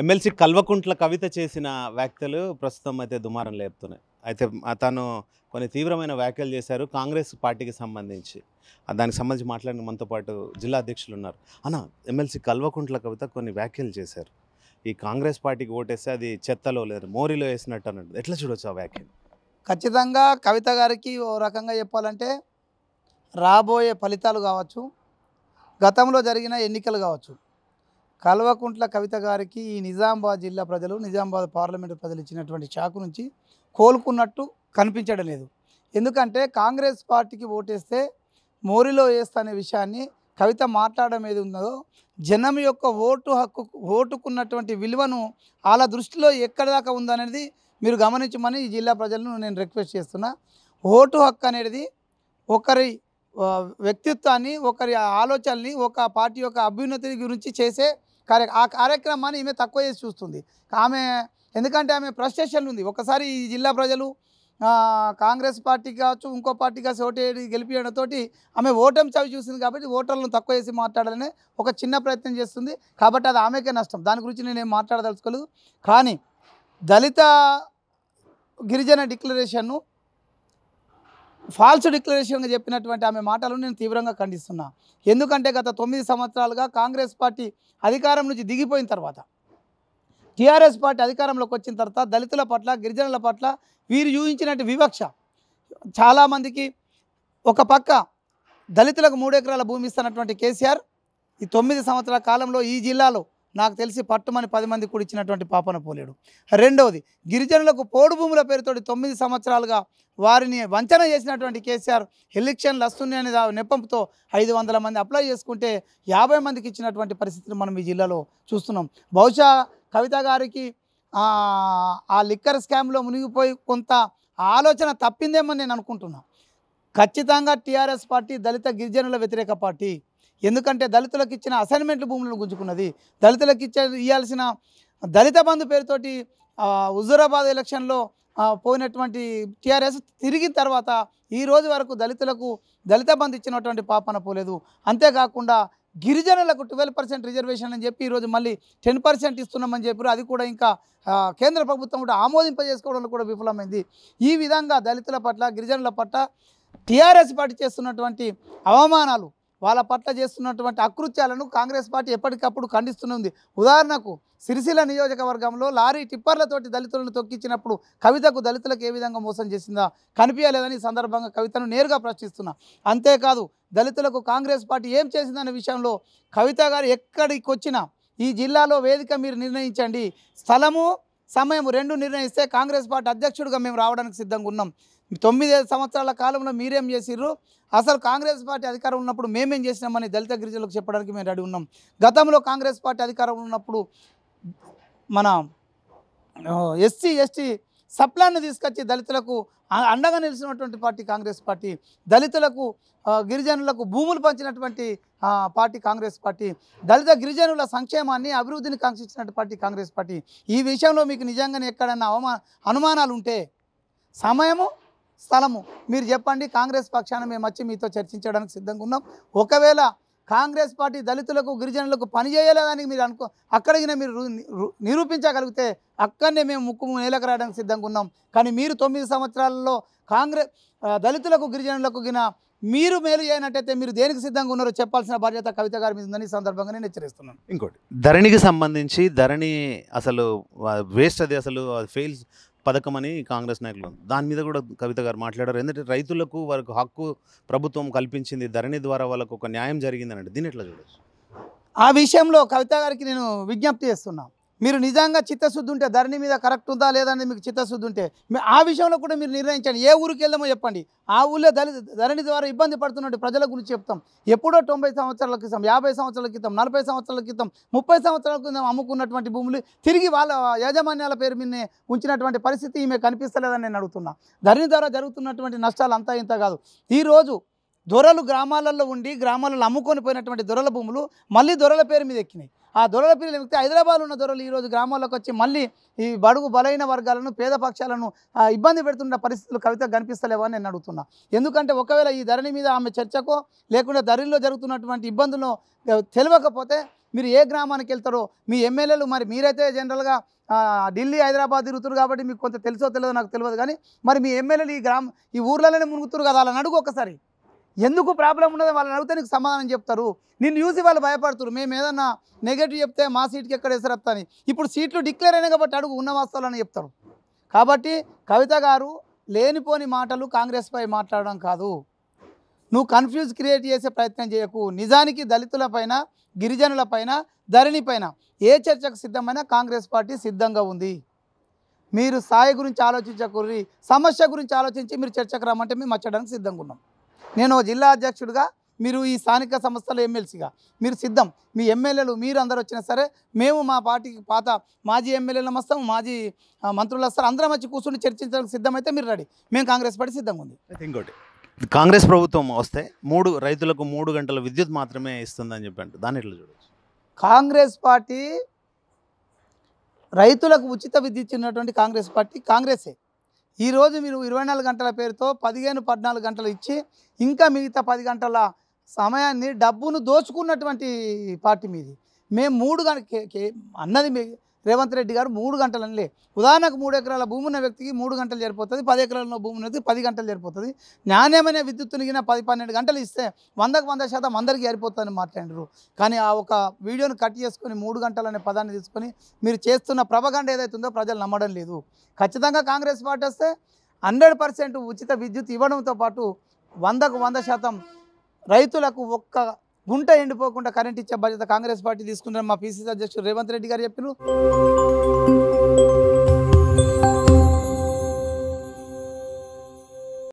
MLC Kalvakuntla కవిత చేసిన వ్యాఖ్యలు ప్రస్తుతం అయితే దుమారం లేపుతున్నాయి అయితే తను కొన్ని తీవ్రమైన వ్యాఖ్యలు చేశారు కాంగ్రెస్ పార్టీకి సంబంధించి దానికి సంబంధించి మాట్లాడిన మనతో పాటు జిల్లా అధ్యక్షులు ఉన్నారు అన్న ఎమ్మెల్సీ కల్వకుంట్ల కవిత కొన్ని వ్యాఖ్యలు చేశారు ఈ కాంగ్రెస్ పార్టీకి ఓటేస్తే అది చెత్తలో లేదు మోరీలో వేసినట్టు అన్నట్టు ఎట్లా చూడొచ్చు ఆ వ్యాఖ్యలు ఖచ్చితంగా కవిత గారికి ఓ రకంగా చెప్పాలంటే రాబోయే ఫలితాలు కావచ్చు గతంలో జరిగిన ఎన్నికలు కావచ్చు కల్వకుంట్ల కవిత గారికి ఈ నిజామాబాద్ జిల్లా ప్రజలు నిజామాబాద్ పార్లమెంటు ప్రజలు ఇచ్చినటువంటి చాకు నుంచి కోలుకున్నట్టు కనిపించడం లేదు ఎందుకంటే కాంగ్రెస్ పార్టీకి ఓటేస్తే మోరిలో వేస్తా అనే విషయాన్ని కవిత మాట్లాడడం ఏది ఉన్నదో జనం యొక్క ఓటు హక్కు ఓటుకున్నటువంటి విలువను వాళ్ళ దృష్టిలో ఎక్కడిదాకా ఉందనేది మీరు గమనించమని ఈ జిల్లా ప్రజలను నేను రిక్వెస్ట్ చేస్తున్నా ఓటు హక్కు అనేది ఒకరి వ్యక్తిత్వాన్ని ఒకరి ఆలోచనని ఒక పార్టీ యొక్క అభ్యున్నతి గురించి చేసే కార్య ఆ కార్యక్రమాన్ని ఈమె తక్కువ చేసి చూస్తుంది ఆమె ఎందుకంటే ఆమె ప్రస్టేషన్లు ఉంది ఒకసారి ఈ జిల్లా ప్రజలు కాంగ్రెస్ పార్టీ కావచ్చు ఇంకో పార్టీ కావచ్చు ఓటేడి గెలిపించడంతో ఆమె ఓటమి చవి చూసింది కాబట్టి ఓటర్లను తక్కువ చేసి మాట్లాడాలని ఒక చిన్న ప్రయత్నం చేస్తుంది కాబట్టి అది ఆమెకే నష్టం దాని గురించి నేనేం మాట్లాడదలుచుకోలేదు కానీ దళిత గిరిజన డిక్లరేషన్ను ఫాల్స్ డిక్లరేషన్గా చెప్పినటువంటి ఆమె మాటలను నేను తీవ్రంగా ఖండిస్తున్నా ఎందుకంటే గత తొమ్మిది సంవత్సరాలుగా కాంగ్రెస్ పార్టీ అధికారం నుంచి దిగిపోయిన తర్వాత టీఆర్ఎస్ పార్టీ అధికారంలోకి వచ్చిన తర్వాత దళితుల పట్ల గిరిజనుల పట్ల వీరు యూహించినట్టు వివక్ష చాలామందికి ఒక పక్క దళితులకు మూడెకరాల భూమి ఇస్తున్నటువంటి కేసీఆర్ ఈ తొమ్మిది సంవత్సరాల కాలంలో ఈ జిల్లాలో నాకు తెలిసి పట్టుమని పది మంది కూడా ఇచ్చినటువంటి పాపన పోలేడు రెండవది గిరిజనులకు పోడు భూముల పేరుతోటి తొమ్మిది సంవత్సరాలుగా వారిని వంచన చేసినటువంటి కేసీఆర్ ఎలక్షన్లు వస్తున్నాయనే నెపంతో ఐదు వందల మంది అప్లై చేసుకుంటే యాభై మందికి ఇచ్చినటువంటి పరిస్థితిని మనం ఈ జిల్లాలో చూస్తున్నాం బహుశా కవిత గారికి ఆ లిక్కర్ స్కామ్లో మునిగిపోయి కొంత ఆలోచన తప్పిందేమని నేను అనుకుంటున్నాను ఖచ్చితంగా టీఆర్ఎస్ పార్టీ దళిత గిరిజనుల వ్యతిరేక పార్టీ ఎందుకంటే దళితులకు ఇచ్చిన అసైన్మెంట్ భూములను గుంజుకున్నది దళితులకు ఇచ్చే ఇవ్వాల్సిన దళిత బంధు పేరుతోటి హుజూరాబాద్ ఎలక్షన్లో పోయినటువంటి టీఆర్ఎస్ తిరిగిన తర్వాత ఈ రోజు వరకు దళితులకు దళిత బంధు ఇచ్చినటువంటి పాపన పోలేదు అంతేకాకుండా గిరిజనులకు ట్వెల్వ్ పర్సెంట్ రిజర్వేషన్ అని చెప్పి ఈరోజు మళ్ళీ టెన్ పర్సెంట్ ఇస్తున్నామని చెప్పారు అది కూడా ఇంకా కేంద్ర ప్రభుత్వం కూడా ఆమోదింపజేసుకోవడంలో కూడా విఫలమైంది ఈ విధంగా దళితుల పట్ల గిరిజనుల పట్ల టీఆర్ఎస్ పార్టీ చేస్తున్నటువంటి అవమానాలు వాళ్ళ పట్ల చేస్తున్నటువంటి అకృత్యాలను కాంగ్రెస్ పార్టీ ఎప్పటికప్పుడు ఖండిస్తుంది ఉదాహరణకు సిరిసిల నియోజకవర్గంలో లారీ టిప్పర్లతోటి దళితులను తొక్కించినప్పుడు కవితకు దళితులకు ఏ విధంగా మోసం చేసిందా కనిపించలేదని సందర్భంగా కవితను నేరుగా ప్రశ్నిస్తున్నా అంతేకాదు దళితులకు కాంగ్రెస్ పార్టీ ఏం చేసిందనే విషయంలో కవిత గారు ఎక్కడికి వచ్చినా ఈ జిల్లాలో వేదిక మీరు నిర్ణయించండి స్థలము సమయం రెండు నిర్ణయిస్తే కాంగ్రెస్ పార్టీ అధ్యక్షుడిగా మేము రావడానికి సిద్ధంగా ఉన్నాం తొమ్మిదేళ్ళ సంవత్సరాల కాలంలో మీరేం చేసిర్రు అసలు కాంగ్రెస్ పార్టీ అధికారం ఉన్నప్పుడు మేమేం చేసినామని దళిత గిరిజనులకు చెప్పడానికి మేము రెడీ ఉన్నాం గతంలో కాంగ్రెస్ పార్టీ అధికారం ఉన్నప్పుడు మన ఎస్సీ ఎస్టీ సప్లాన్ని తీసుకొచ్చి దళితులకు అండగా నిలిచినటువంటి పార్టీ కాంగ్రెస్ పార్టీ దళితులకు గిరిజనులకు భూములు పంచినటువంటి పార్టీ కాంగ్రెస్ పార్టీ దళిత గిరిజనుల సంక్షేమాన్ని అభివృద్ధిని కాంక్షించినటువంటి పార్టీ కాంగ్రెస్ పార్టీ ఈ విషయంలో మీకు నిజంగానే ఎక్కడన్నా అవమా అనుమానాలు ఉంటే సమయము స్థలము మీరు చెప్పండి కాంగ్రెస్ పక్షాన మేము వచ్చి మీతో చర్చించడానికి సిద్ధంగా ఉన్నాం ఒకవేళ కాంగ్రెస్ పార్టీ దళితులకు గిరిజనులకు పనిచేయలేదని మీరు అనుకో అక్కడ మీరు నిరూపించగలిగితే అక్కడనే మేము ముక్కు నేలకు రావడానికి సిద్ధంగా ఉన్నాం కానీ మీరు తొమ్మిది సంవత్సరాలలో కాంగ్రెస్ దళితులకు గిరిజనులకు గిన మీరు మేలు చేయనట్టయితే మీరు దేనికి సిద్ధంగా ఉన్నారో చెప్పాల్సిన బాధ్యత కవిత గారి మీద ఉందని సందర్భంగా నేను హెచ్చరిస్తున్నాను ఇంకోటి ధరణికి సంబంధించి ధరణి అసలు వేస్ట్ అది అసలు ఫెయిల్స్ పథకం అని కాంగ్రెస్ నాయకులు దాని మీద కూడా కవిత గారు మాట్లాడారు ఎందుకంటే రైతులకు వారికి హక్కు ప్రభుత్వం కల్పించింది ధరణి ద్వారా వాళ్ళకు ఒక న్యాయం జరిగిందనంటే దీని ఎట్లా చూడొచ్చు ఆ విషయంలో కవిత గారికి నేను విజ్ఞప్తి చేస్తున్నాను మీరు నిజంగా చిత్తశుద్ధి ఉంటే ధరణి మీద కరెక్ట్ ఉందా లేదని మీకు చిత్తశుద్ధి ఉంటే ఆ విషయంలో కూడా మీరు నిర్ణయించండి ఏ ఊరికి వెళ్దామో చెప్పండి ఆ ఊళ్ళో దళి ధరణి ద్వారా ఇబ్బంది పడుతున్నట్టు ప్రజల గురించి చెప్తాం ఎప్పుడో తొంభై సంవత్సరాల క్రితం యాభై సంవత్సరాల క్రితం నలభై సంవత్సరాల క్రితం ముప్పై సంవత్సరాల క్రితం అమ్ముకున్నటువంటి భూములు తిరిగి వాళ్ళ యాజమాన్యాల పేరు మీద ఉంచినటువంటి పరిస్థితి ఈమె కనిపిస్తలేదని నేను అడుగుతున్నా ధరణి ద్వారా జరుగుతున్నటువంటి నష్టాలు అంతా ఇంత కాదు ఈరోజు దొరలు గ్రామాలలో ఉండి గ్రామాలలో అమ్ముకొని పోయినటువంటి దొరల భూములు మళ్ళీ దొరల పేరు మీద ఎక్కినాయి ఆ దొరల పిల్లలు వ్యక్తి హైదరాబాద్ ఉన్న దొరలు ఈరోజు గ్రామాల్లోకి వచ్చి మళ్ళీ ఈ బడుగు బలైన వర్గాలను పేద పక్షాలను ఇబ్బంది పెడుతున్న పరిస్థితులు కవిత కనిపిస్తలేవని అని నేను అడుగుతున్నా ఎందుకంటే ఒకవేళ ఈ ధరణి మీద ఆమె చర్చకో లేకుండా ధరణిలో జరుగుతున్నటువంటి ఇబ్బందులు తెలియకపోతే మీరు ఏ గ్రామానికి వెళ్తారో మీ ఎమ్మెల్యేలు మరి మీరైతే జనరల్గా ఢిల్లీ హైదరాబాద్ తిరుగుతురు కాబట్టి మీకు కొంత తెలుసో తెలియదో నాకు తెలియదు కానీ మరి మీ ఎమ్మెల్యేలు ఈ గ్రామ ఈ ఊర్లలోనే మునుగుతురు కదా అలా అడుగు ఒకసారి ఎందుకు ప్రాబ్లం ఉన్నదో వాళ్ళని అడిగితే నీకు సమాధానం చెప్తారు నిన్ను చూసి వాళ్ళు భయపడుతున్నారు మేము ఏదన్నా నెగటివ్ చెప్తే మా సీట్కి ఎక్కడ ఎసరత్తాని ఇప్పుడు సీట్లు డిక్లేర్ అయినాయి కాబట్టి అడుగు ఉన్న వాస్తవాలని చెప్తారు కాబట్టి కవిత గారు లేనిపోని మాటలు కాంగ్రెస్పై మాట్లాడడం కాదు నువ్వు కన్ఫ్యూజ్ క్రియేట్ చేసే ప్రయత్నం చేయకు నిజానికి దళితులపైన గిరిజనులపైన ధరణిపైన ఏ చర్చకు సిద్ధమైనా కాంగ్రెస్ పార్టీ సిద్ధంగా ఉంది మీరు సాయి గురించి ఆలోచించకూరి సమస్య గురించి ఆలోచించి మీరు చర్చకు రమ్మంటే మేము మచ్చడానికి సిద్ధంగా ఉన్నాం నేను జిల్లా అధ్యక్షుడిగా మీరు ఈ స్థానిక సంస్థల ఎమ్మెల్సీగా మీరు సిద్ధం మీ ఎమ్మెల్యేలు మీరు అందరు వచ్చినా సరే మేము మా పార్టీకి పాత మాజీ ఎమ్మెల్యేలు వస్తాం మాజీ మంత్రులు వస్తారు అందరం వచ్చి కూర్చుని చర్చించడానికి సిద్ధమైతే మీరు రెడీ మేము కాంగ్రెస్ పార్టీ సిద్ధంగా ఉంది ఇంకోటి కాంగ్రెస్ ప్రభుత్వం వస్తే మూడు రైతులకు మూడు గంటల విద్యుత్ మాత్రమే ఇస్తుందని చెప్పి అంటారు దాని ఎట్లా చూడవచ్చు కాంగ్రెస్ పార్టీ రైతులకు ఉచిత విద్యుత్ ఇచ్చినటువంటి కాంగ్రెస్ పార్టీ కాంగ్రెసే ఈరోజు మీరు ఇరవై నాలుగు గంటల పేరుతో పదిహేను పద్నాలుగు గంటలు ఇచ్చి ఇంకా మిగతా పది గంటల సమయాన్ని డబ్బును దోచుకున్నటువంటి పార్టీ మీది మేము మూడు గంట అన్నది మీ రేవంత్ రెడ్డి గారు మూడు గంటలనిలే ఉదాహరణకు మూడు ఎకరాల భూమి ఉన్న వ్యక్తికి మూడు గంటలు జరిపోతుంది పది ఎకరాల భూమి ఉన్న వ్యక్తికి పది గంటలు జరిపోతుంది నాణ్యమైన నిగిన పది పన్నెండు గంటలు ఇస్తే వందకు వంద శాతం అందరికీ జరిపోతుందని మాట్లాడరు కానీ ఆ ఒక వీడియోను కట్ చేసుకుని మూడు గంటలు అనే పదాన్ని తీసుకొని మీరు చేస్తున్న ప్రభగండ ఉందో ప్రజలు నమ్మడం లేదు ఖచ్చితంగా కాంగ్రెస్ పార్టీ వస్తే హండ్రెడ్ పర్సెంట్ ఉచిత విద్యుత్ ఇవ్వడంతో పాటు వందకు వంద శాతం రైతులకు ఒక్క గుంట ఎండిపోకుండా కరెంట్ ఇచ్చే బాధ్యత కాంగ్రెస్ పార్టీ తీసుకుంటారని మా పీసీసీ అధ్యక్షుడు రేవంత్ రెడ్డి గారు చెప్పారు